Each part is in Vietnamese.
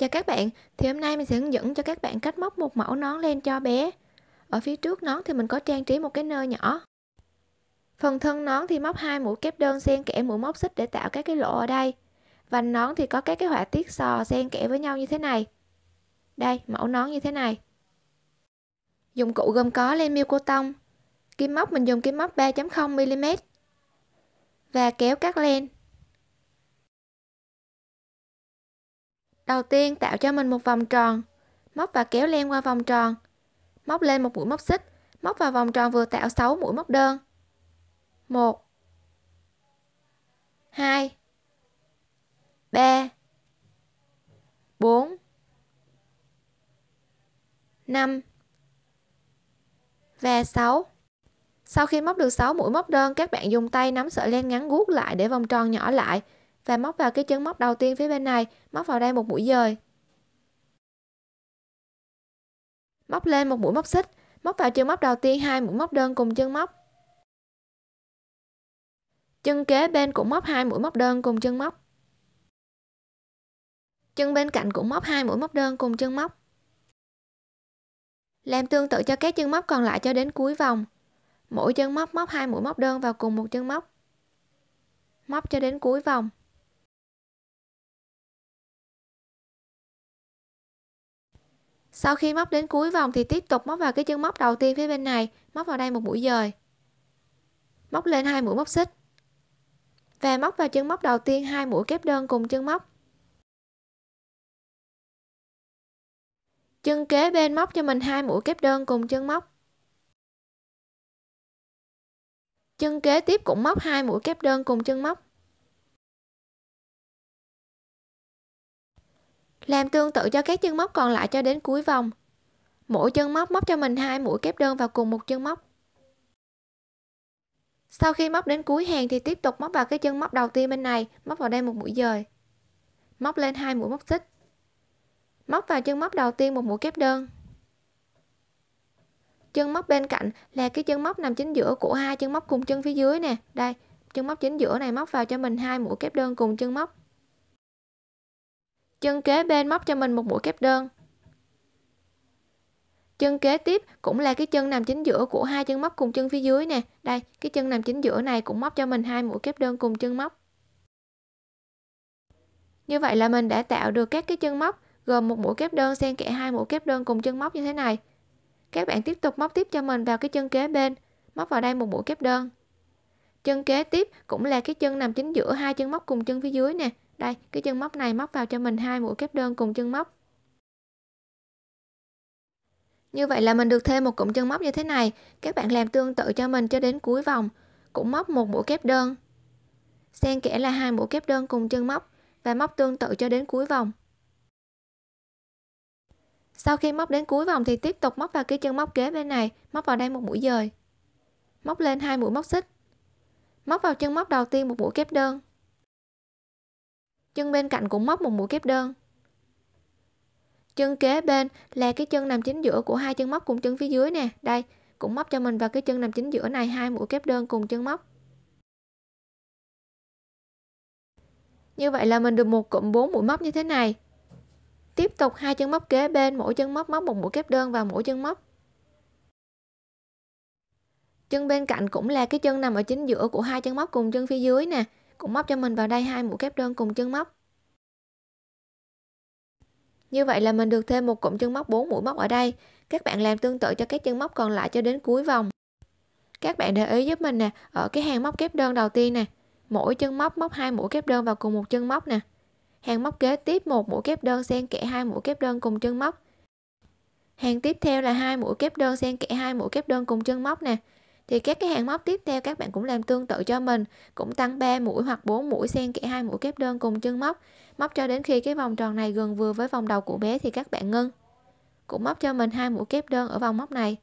Chào các bạn, thì hôm nay mình sẽ hướng dẫn cho các bạn cách móc một mẫu nón lên cho bé. Ở phía trước nón thì mình có trang trí một cái nơ nhỏ. Phần thân nón thì móc hai mũi kép đơn xen kẽ mũi móc xích để tạo các cái lỗ ở đây. Vành nón thì có các cái họa tiết sò xen kẽ với nhau như thế này. Đây, mẫu nón như thế này. Dụng cụ gồm có len miêu cô Kim móc mình dùng kim móc 3.0mm. Và kéo cắt len. Đầu tiên tạo cho mình một vòng tròn, móc và kéo len qua vòng tròn, móc lên một mũi móc xích, móc vào vòng tròn vừa tạo 6 mũi móc đơn. 1 2 3 4 5 và 6. Sau khi móc được 6 mũi móc đơn, các bạn dùng tay nắm sợi len ngắn guốc lại để vòng tròn nhỏ lại và móc vào cái chân móc đầu tiên phía bên này móc vào đây một mũi dời móc lên một mũi móc xích móc vào chân móc đầu tiên hai mũi móc đơn cùng chân móc chân kế bên cũng móc hai mũi móc đơn cùng chân móc chân bên cạnh cũng móc hai mũi móc đơn cùng chân móc làm tương tự cho các chân móc còn lại cho đến cuối vòng mỗi chân móc móc hai mũi móc đơn vào cùng một chân móc móc cho đến cuối vòng sau khi móc đến cuối vòng thì tiếp tục móc vào cái chân móc đầu tiên phía bên này móc vào đây một mũi dời móc lên hai mũi móc xích và móc vào chân móc đầu tiên hai mũi kép đơn cùng chân móc chân kế bên móc cho mình hai mũi kép đơn cùng chân móc chân kế tiếp cũng móc hai mũi kép đơn cùng chân móc Làm tương tự cho các chân móc còn lại cho đến cuối vòng. Mỗi chân móc móc cho mình hai mũi kép đơn vào cùng một chân móc. Sau khi móc đến cuối hàng thì tiếp tục móc vào cái chân móc đầu tiên bên này, móc vào đây một mũi dời. Móc lên hai mũi móc xích. Móc vào chân móc đầu tiên một mũi kép đơn. Chân móc bên cạnh là cái chân móc nằm chính giữa của hai chân móc cùng chân phía dưới nè. Đây, chân móc chính giữa này móc vào cho mình hai mũi kép đơn cùng chân móc chân kế bên móc cho mình một mũi kép đơn chân kế tiếp cũng là cái chân nằm chính giữa của hai chân móc cùng chân phía dưới nè đây cái chân nằm chính giữa này cũng móc cho mình hai mũi kép đơn cùng chân móc như vậy là mình đã tạo được các cái chân móc gồm một mũi kép đơn xen kẽ hai mũi kép đơn cùng chân móc như thế này các bạn tiếp tục móc tiếp cho mình vào cái chân kế bên móc vào đây một mũi kép đơn chân kế tiếp cũng là cái chân nằm chính giữa hai chân móc cùng chân phía dưới nè đây cái chân móc này móc vào cho mình hai mũi kép đơn cùng chân móc như vậy là mình được thêm một cụm chân móc như thế này các bạn làm tương tự cho mình cho đến cuối vòng cũng móc một mũi kép đơn xen kẽ là hai mũi kép đơn cùng chân móc và móc tương tự cho đến cuối vòng sau khi móc đến cuối vòng thì tiếp tục móc vào cái chân móc kế bên này móc vào đây một mũi dời móc lên hai mũi móc xích móc vào chân móc đầu tiên một mũi kép đơn chân bên cạnh cũng móc một mũi kép đơn chân kế bên là cái chân nằm chính giữa của hai chân móc cùng chân phía dưới nè đây cũng móc cho mình vào cái chân nằm chính giữa này hai mũi kép đơn cùng chân móc như vậy là mình được một cụm 4 mũi móc như thế này tiếp tục hai chân móc kế bên mỗi chân móc móc một mũi kép đơn vào mỗi chân móc chân bên cạnh cũng là cái chân nằm ở chính giữa của hai chân móc cùng chân phía dưới nè cũng móc cho mình vào đây hai mũi kép đơn cùng chân móc như vậy là mình được thêm một cụm chân móc 4 mũi móc ở đây các bạn làm tương tự cho các chân móc còn lại cho đến cuối vòng các bạn để ý giúp mình nè ở cái hàng móc kép đơn đầu tiên nè mỗi chân móc móc hai mũi kép đơn vào cùng một chân móc nè hàng móc kế tiếp một mũi kép đơn xen kẽ hai mũi kép đơn cùng chân móc hàng tiếp theo là hai mũi kép đơn xen kẽ hai mũi kép đơn cùng chân móc nè thì các cái hàng móc tiếp theo các bạn cũng làm tương tự cho mình cũng tăng 3 mũi hoặc 4 mũi xen kẽ hai mũi kép đơn cùng chân móc móc cho đến khi cái vòng tròn này gần vừa với vòng đầu của bé thì các bạn ngưng cũng móc cho mình hai mũi kép đơn ở vòng móc này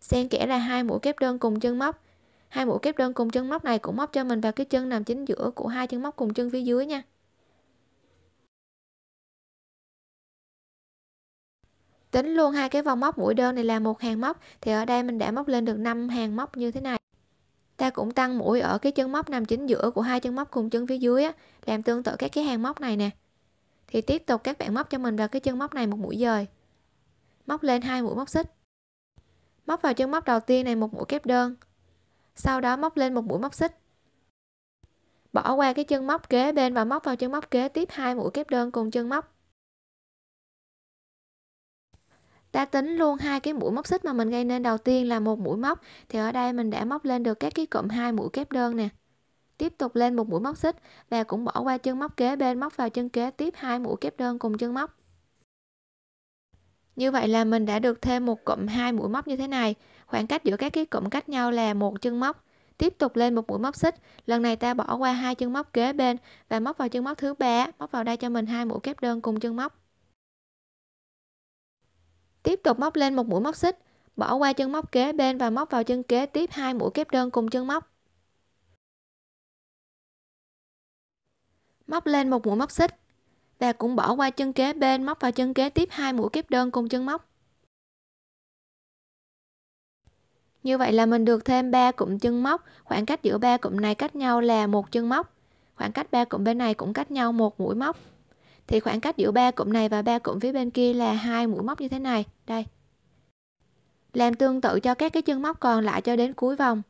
xen kẽ là hai mũi kép đơn cùng chân móc hai mũi kép đơn cùng chân móc này cũng móc cho mình vào cái chân nằm chính giữa của hai chân móc cùng chân phía dưới nha tính luôn hai cái vòng móc mũi đơn này là một hàng móc thì ở đây mình đã móc lên được 5 hàng móc như thế này ta cũng tăng mũi ở cái chân móc nằm chính giữa của hai chân móc cùng chân phía dưới á, làm tương tự các cái hàng móc này nè thì tiếp tục các bạn móc cho mình vào cái chân móc này một mũi dời móc lên hai mũi móc xích móc vào chân móc đầu tiên này một mũi kép đơn sau đó móc lên một mũi móc xích bỏ qua cái chân móc kế bên và móc vào chân móc kế tiếp hai mũi kép đơn cùng chân móc ta tính luôn hai cái mũi móc xích mà mình gây nên đầu tiên là một mũi móc thì ở đây mình đã móc lên được các cái cụm hai mũi kép đơn nè tiếp tục lên một mũi móc xích và cũng bỏ qua chân móc kế bên móc vào chân kế tiếp hai mũi kép đơn cùng chân móc như vậy là mình đã được thêm một cụm hai mũi móc như thế này khoảng cách giữa các cái cụm cách nhau là một chân móc tiếp tục lên một mũi móc xích lần này ta bỏ qua hai chân móc kế bên và móc vào chân móc thứ ba móc vào đây cho mình hai mũi kép đơn cùng chân móc Tiếp tục móc lên một mũi móc xích, bỏ qua chân móc kế bên và móc vào chân kế tiếp hai mũi kép đơn cùng chân móc. Móc lên một mũi móc xích và cũng bỏ qua chân kế bên móc vào chân kế tiếp hai mũi kép đơn cùng chân móc. Như vậy là mình được thêm 3 cụm chân móc, khoảng cách giữa ba cụm này cách nhau là một chân móc. Khoảng cách ba cụm bên này cũng cách nhau một mũi móc thì khoảng cách giữa ba cụm này và ba cụm phía bên kia là hai mũi móc như thế này đây làm tương tự cho các cái chân móc còn lại cho đến cuối vòng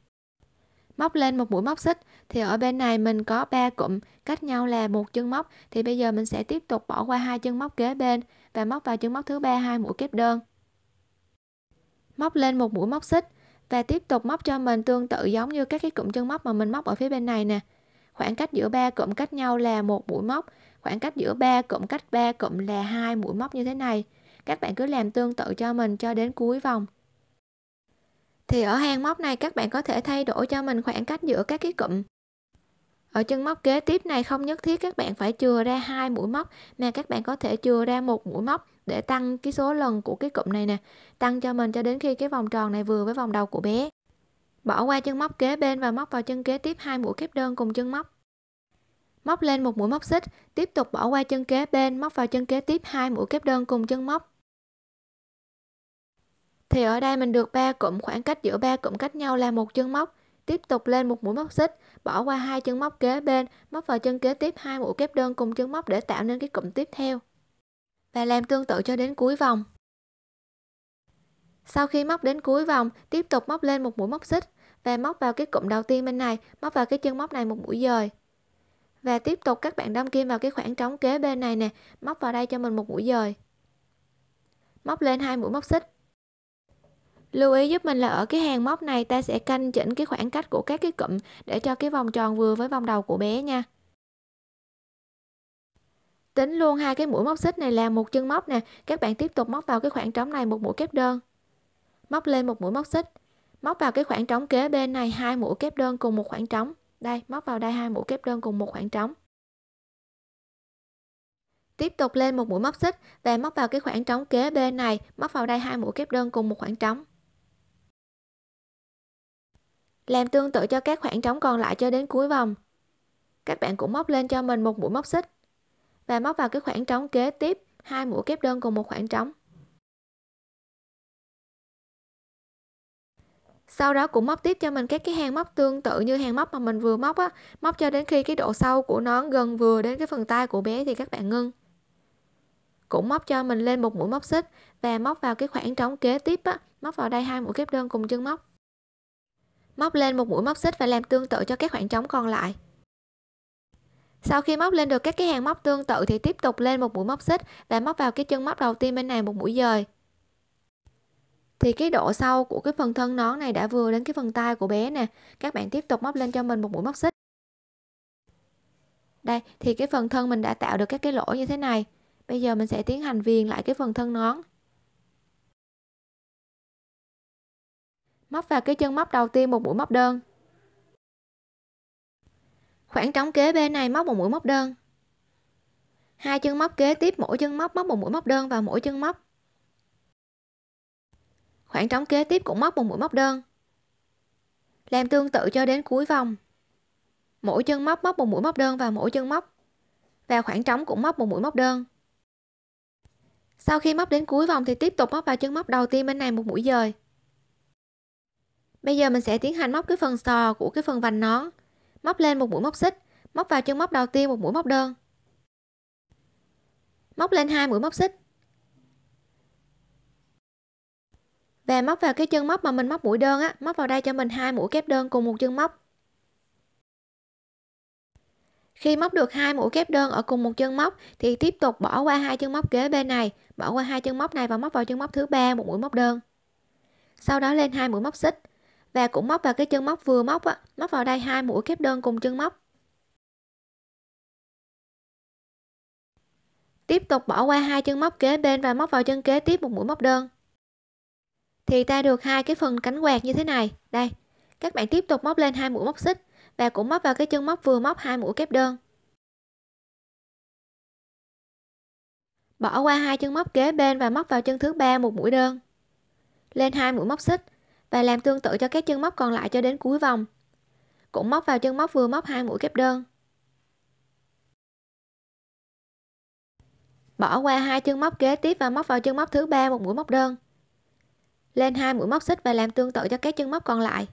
móc lên một mũi móc xích thì ở bên này mình có ba cụm cách nhau là một chân móc thì bây giờ mình sẽ tiếp tục bỏ qua hai chân móc kế bên và móc vào chân móc thứ ba hai mũi kép đơn móc lên một mũi móc xích và tiếp tục móc cho mình tương tự giống như các cái cụm chân móc mà mình móc ở phía bên này nè khoảng cách giữa ba cụm cách nhau là một mũi móc Khoảng cách giữa 3 cộng cách 3 cộng là 2 mũi móc như thế này. Các bạn cứ làm tương tự cho mình cho đến cuối vòng. Thì ở hàng móc này các bạn có thể thay đổi cho mình khoảng cách giữa các cái cụm. Ở chân móc kế tiếp này không nhất thiết các bạn phải chừa ra hai mũi móc mà các bạn có thể chừa ra một mũi móc để tăng cái số lần của cái cụm này nè, tăng cho mình cho đến khi cái vòng tròn này vừa với vòng đầu của bé. Bỏ qua chân móc kế bên và móc vào chân kế tiếp hai mũi kép đơn cùng chân móc móc lên một mũi móc xích tiếp tục bỏ qua chân kế bên móc vào chân kế tiếp hai mũi kép đơn cùng chân móc thì ở đây mình được ba cụm khoảng cách giữa ba cụm cách nhau là một chân móc tiếp tục lên một mũi móc xích bỏ qua hai chân móc kế bên móc vào chân kế tiếp hai mũi kép đơn cùng chân móc để tạo nên cái cụm tiếp theo và làm tương tự cho đến cuối vòng sau khi móc đến cuối vòng tiếp tục móc lên một mũi móc xích và móc vào cái cụm đầu tiên bên này móc vào cái chân móc này một mũi dời và tiếp tục các bạn đâm kim vào cái khoảng trống kế bên này nè móc vào đây cho mình một mũi dời móc lên hai mũi móc xích lưu ý giúp mình là ở cái hàng móc này ta sẽ canh chỉnh cái khoảng cách của các cái cụm để cho cái vòng tròn vừa với vòng đầu của bé nha tính luôn hai cái mũi móc xích này là một chân móc nè các bạn tiếp tục móc vào cái khoảng trống này một mũi kép đơn móc lên một mũi móc xích móc vào cái khoảng trống kế bên này hai mũi kép đơn cùng một khoảng trống đây, móc vào đây hai mũi kép đơn cùng một khoảng trống. Tiếp tục lên một mũi móc xích và móc vào cái khoảng trống kế bên này, móc vào đây hai mũi kép đơn cùng một khoảng trống. Làm tương tự cho các khoảng trống còn lại cho đến cuối vòng. Các bạn cũng móc lên cho mình một mũi móc xích và móc vào cái khoảng trống kế tiếp, hai mũi kép đơn cùng một khoảng trống. sau đó cũng móc tiếp cho mình các cái hàng móc tương tự như hàng móc mà mình vừa móc á móc cho đến khi cái độ sâu của nón gần vừa đến cái phần tay của bé thì các bạn ngưng cũng móc cho mình lên một mũi móc xích và móc vào cái khoảng trống kế tiếp á móc vào đây hai mũi kép đơn cùng chân móc móc lên một mũi móc xích và làm tương tự cho các khoảng trống còn lại sau khi móc lên được các cái hàng móc tương tự thì tiếp tục lên một mũi móc xích và móc vào cái chân móc đầu tiên bên này một mũi dời thì cái độ sâu của cái phần thân nón này đã vừa đến cái phần tay của bé nè các bạn tiếp tục móc lên cho mình một mũi móc xích đây thì cái phần thân mình đã tạo được các cái lỗ như thế này bây giờ mình sẽ tiến hành viền lại cái phần thân nón móc vào cái chân móc đầu tiên một mũi móc đơn khoảng trống kế bên này móc một mũi móc đơn hai chân móc kế tiếp mỗi chân móc móc một mũi móc đơn vào mỗi chân móc khoảng trống kế tiếp cũng móc một mũi móc đơn làm tương tự cho đến cuối vòng mỗi chân móc móc một mũi móc đơn vào mỗi chân móc vào khoảng trống cũng móc một mũi móc đơn sau khi móc đến cuối vòng thì tiếp tục móc vào chân móc đầu tiên bên này một mũi dời bây giờ mình sẽ tiến hành móc cái phần sò của cái phần vành nón móc lên một mũi móc xích móc vào chân móc đầu tiên một mũi móc đơn móc lên hai mũi móc xích và móc vào cái chân móc mà mình móc mũi đơn á móc vào đây cho mình hai mũi kép đơn cùng một chân móc khi móc được hai mũi kép đơn ở cùng một chân móc thì tiếp tục bỏ qua hai chân móc kế bên này bỏ qua hai chân móc này và móc vào chân móc thứ ba một mũi móc đơn sau đó lên hai mũi móc xích và cũng móc vào cái chân móc vừa móc á móc vào đây hai mũi kép đơn cùng chân móc tiếp tục bỏ qua hai chân móc kế bên và móc vào chân kế tiếp một mũi móc đơn thì ta được hai cái phần cánh quạt như thế này đây các bạn tiếp tục móc lên hai mũi móc xích và cũng móc vào cái chân móc vừa móc hai mũi kép đơn bỏ qua hai chân móc kế bên và móc vào chân thứ ba một mũi đơn lên hai mũi móc xích và làm tương tự cho các chân móc còn lại cho đến cuối vòng cũng móc vào chân móc vừa móc hai mũi kép đơn bỏ qua hai chân móc kế tiếp và móc vào chân móc thứ ba một mũi móc đơn lên hai mũi móc xích và làm tương tự cho các chân móc còn lại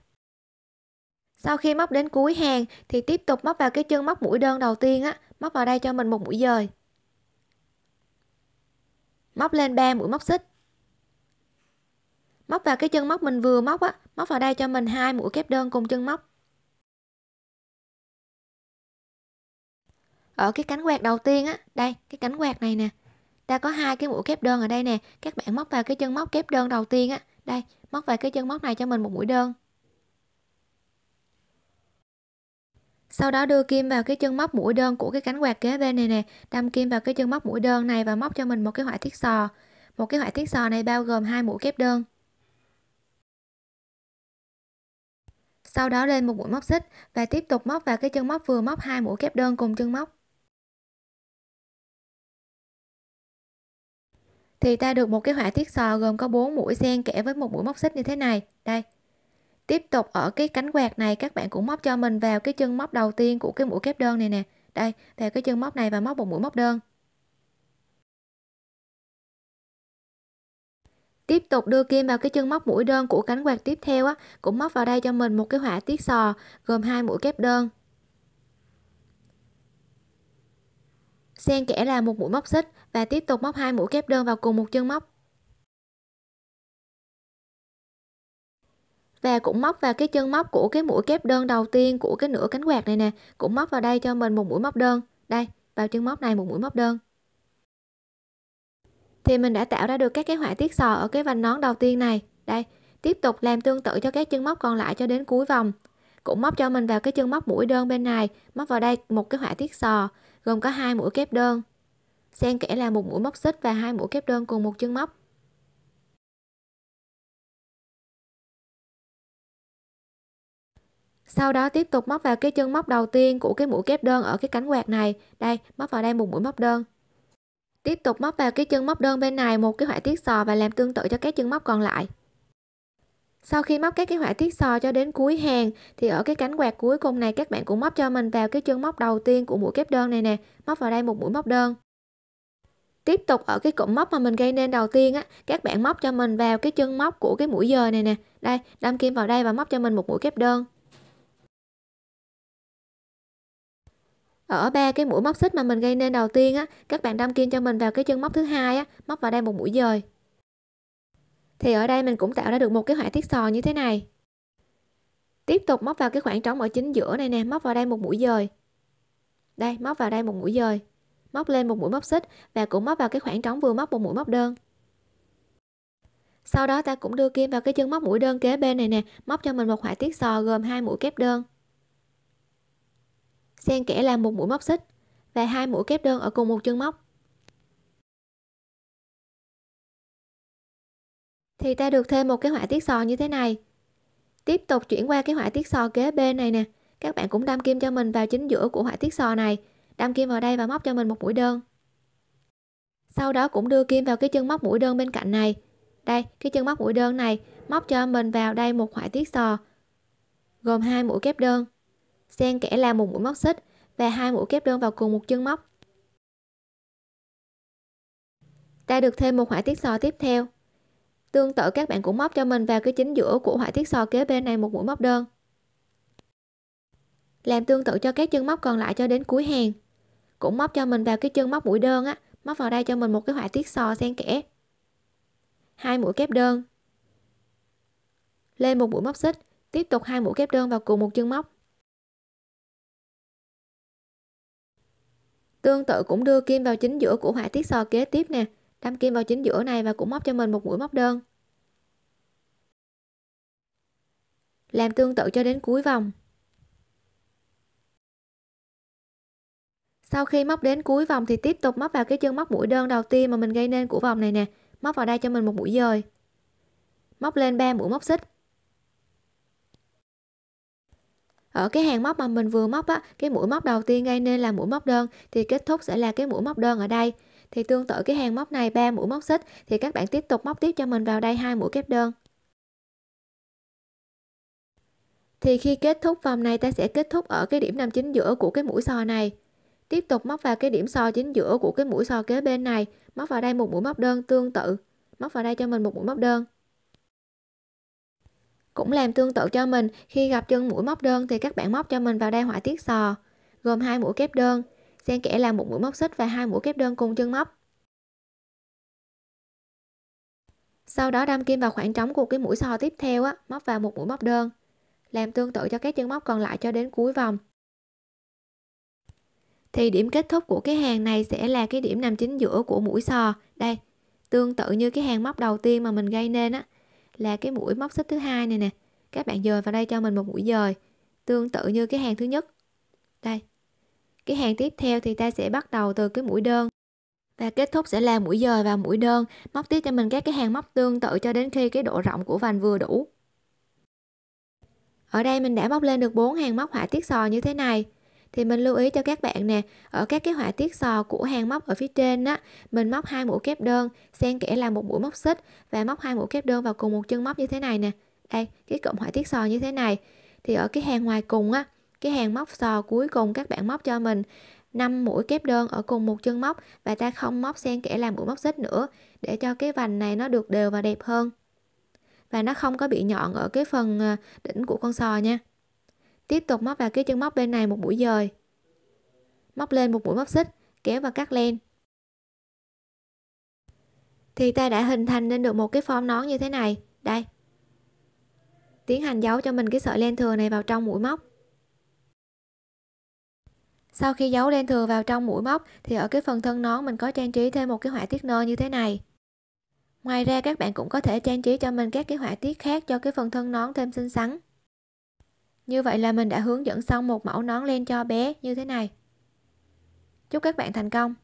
sau khi móc đến cuối hàng thì tiếp tục móc vào cái chân móc mũi đơn đầu tiên á móc vào đây cho mình một mũi dời móc lên 3 mũi móc xích móc vào cái chân móc mình vừa móc á móc vào đây cho mình hai mũi kép đơn cùng chân móc ở cái cánh quạt đầu tiên á đây cái cánh quạt này nè ta có hai cái mũi kép đơn ở đây nè các bạn móc vào cái chân móc kép đơn đầu tiên á đây, móc về cái chân móc này cho mình một mũi đơn sau đó đưa kim vào cái chân móc mũi đơn của cái cánh quạt kế bên này nè đâm kim vào cái chân móc mũi đơn này và móc cho mình một cái họa tiết sò một cái họa tiết sò này bao gồm hai mũi kép đơn sau đó lên một mũi móc xích và tiếp tục móc vào cái chân móc vừa móc hai mũi kép đơn cùng chân móc thì ta được một cái họa tiết sò gồm có 4 mũi xen kẽ với một mũi móc xích như thế này đây tiếp tục ở cái cánh quạt này các bạn cũng móc cho mình vào cái chân móc đầu tiên của cái mũi kép đơn này nè đây vào cái chân móc này và móc một mũi móc đơn tiếp tục đưa kim vào cái chân móc mũi đơn của cánh quạt tiếp theo á cũng móc vào đây cho mình một cái họa tiết sò gồm hai mũi kép đơn xen kẽ là một mũi móc xích và tiếp tục móc hai mũi kép đơn vào cùng một chân móc và cũng móc vào cái chân móc của cái mũi kép đơn đầu tiên của cái nửa cánh quạt này nè cũng móc vào đây cho mình một mũi móc đơn đây vào chân móc này một mũi móc đơn thì mình đã tạo ra được các cái họa tiết sò ở cái vành nón đầu tiên này đây tiếp tục làm tương tự cho các chân móc còn lại cho đến cuối vòng cũng móc cho mình vào cái chân móc mũi đơn bên này móc vào đây một cái họa tiết sò gồm có hai mũi kép đơn xen kẽ là một mũi móc xích và hai mũi kép đơn cùng một chân móc sau đó tiếp tục móc vào cái chân móc đầu tiên của cái mũi kép đơn ở cái cánh quạt này đây móc vào đây một mũi móc đơn tiếp tục móc vào cái chân móc đơn bên này một cái họa tiết sò và làm tương tự cho các chân móc còn lại sau khi móc các cái họa tiết sò cho đến cuối hàng thì ở cái cánh quạt cuối cùng này các bạn cũng móc cho mình vào cái chân móc đầu tiên của mũi kép đơn này nè móc vào đây một mũi móc đơn tiếp tục ở cái cụm móc mà mình gây nên đầu tiên á các bạn móc cho mình vào cái chân móc của cái mũi dời này nè đây đâm kim vào đây và móc cho mình một mũi kép đơn ở ba cái mũi móc xích mà mình gây nên đầu tiên á các bạn đâm kim cho mình vào cái chân móc thứ hai á móc vào đây một mũi dời thì ở đây mình cũng tạo ra được một cái họa tiết sò như thế này tiếp tục móc vào cái khoảng trống ở chính giữa này nè móc vào đây một mũi dời đây móc vào đây một mũi dời móc lên một mũi móc xích và cũng móc vào cái khoảng trống vừa móc một mũi móc đơn sau đó ta cũng đưa kim vào cái chân móc mũi đơn kế bên này nè móc cho mình một họa tiết sò gồm hai mũi kép đơn xen kẽ làm một mũi móc xích và hai mũi kép đơn ở cùng một chân móc thì ta được thêm một cái họa tiết sò như thế này tiếp tục chuyển qua cái họa tiết sò kế bên này nè các bạn cũng đâm kim cho mình vào chính giữa của họa tiết sò này đâm kim vào đây và móc cho mình một mũi đơn sau đó cũng đưa kim vào cái chân móc mũi đơn bên cạnh này đây cái chân móc mũi đơn này móc cho mình vào đây một họa tiết sò gồm hai mũi kép đơn xen kẽ là một mũi móc xích và hai mũi kép đơn vào cùng một chân móc ta được thêm một họa tiết sò tiếp theo tương tự các bạn cũng móc cho mình vào cái chính giữa của họa tiết sò kế bên này một mũi móc đơn làm tương tự cho các chân móc còn lại cho đến cuối hàng cũng móc cho mình vào cái chân móc mũi đơn á móc vào đây cho mình một cái họa tiết sò xen kẽ hai mũi kép đơn lên một mũi móc xích tiếp tục hai mũi kép đơn vào cùng một chân móc tương tự cũng đưa kim vào chính giữa của họa tiết sò kế tiếp nè đâm kim vào chính giữa này và cũng móc cho mình một mũi móc đơn làm tương tự cho đến cuối vòng sau khi móc đến cuối vòng thì tiếp tục móc vào cái chân móc mũi đơn đầu tiên mà mình gây nên của vòng này nè móc vào đây cho mình một mũi dời móc lên 3 mũi móc xích ở cái hàng móc mà mình vừa móc á cái mũi móc đầu tiên gây nên là mũi móc đơn thì kết thúc sẽ là cái mũi móc đơn ở đây thì tương tự cái hàng móc này 3 mũi móc xích thì các bạn tiếp tục móc tiếp cho mình vào đây hai mũi kép đơn thì khi kết thúc vòng này ta sẽ kết thúc ở cái điểm nằm chính giữa của cái mũi sò này Tiếp tục móc vào cái điểm so chính giữa của cái mũi so kế bên này, móc vào đây một mũi móc đơn tương tự, móc vào đây cho mình một mũi móc đơn. Cũng làm tương tự cho mình, khi gặp chân mũi móc đơn thì các bạn móc cho mình vào đây họa tiết sò, gồm hai mũi kép đơn, xen kẽ là một mũi móc xích và hai mũi kép đơn cùng chân móc. Sau đó đâm kim vào khoảng trống của cái mũi so tiếp theo á, móc vào một mũi móc đơn. Làm tương tự cho các chân móc còn lại cho đến cuối vòng, thì điểm kết thúc của cái hàng này sẽ là cái điểm nằm chính giữa của mũi sò đây tương tự như cái hàng móc đầu tiên mà mình gây nên á là cái mũi móc xích thứ hai này nè các bạn dời vào đây cho mình một mũi dời tương tự như cái hàng thứ nhất đây cái hàng tiếp theo thì ta sẽ bắt đầu từ cái mũi đơn và kết thúc sẽ là mũi dời và mũi đơn móc tiếp cho mình các cái hàng móc tương tự cho đến khi cái độ rộng của vành vừa đủ ở đây mình đã móc lên được bốn hàng móc họa tiết sò như thế này thì mình lưu ý cho các bạn nè ở các cái họa tiết sò của hàng móc ở phía trên á mình móc hai mũi kép đơn xen kẽ là một mũi móc xích và móc hai mũi kép đơn vào cùng một chân móc như thế này nè đây cái cụm họa tiết sò như thế này thì ở cái hàng ngoài cùng á cái hàng móc sò cuối cùng các bạn móc cho mình 5 mũi kép đơn ở cùng một chân móc và ta không móc xen kẽ làm mũi móc xích nữa để cho cái vành này nó được đều và đẹp hơn và nó không có bị nhọn ở cái phần à, đỉnh của con sò nha tiếp tục móc vào cái chân móc bên này một mũi dời móc lên một mũi móc xích kéo và cắt len thì ta đã hình thành nên được một cái form nón như thế này đây tiến hành giấu cho mình cái sợi len thừa này vào trong mũi móc sau khi giấu len thừa vào trong mũi móc thì ở cái phần thân nón mình có trang trí thêm một cái họa tiết nơ như thế này ngoài ra các bạn cũng có thể trang trí cho mình các cái họa tiết khác cho cái phần thân nón thêm xinh xắn như vậy là mình đã hướng dẫn xong một mẫu nón len cho bé như thế này. Chúc các bạn thành công!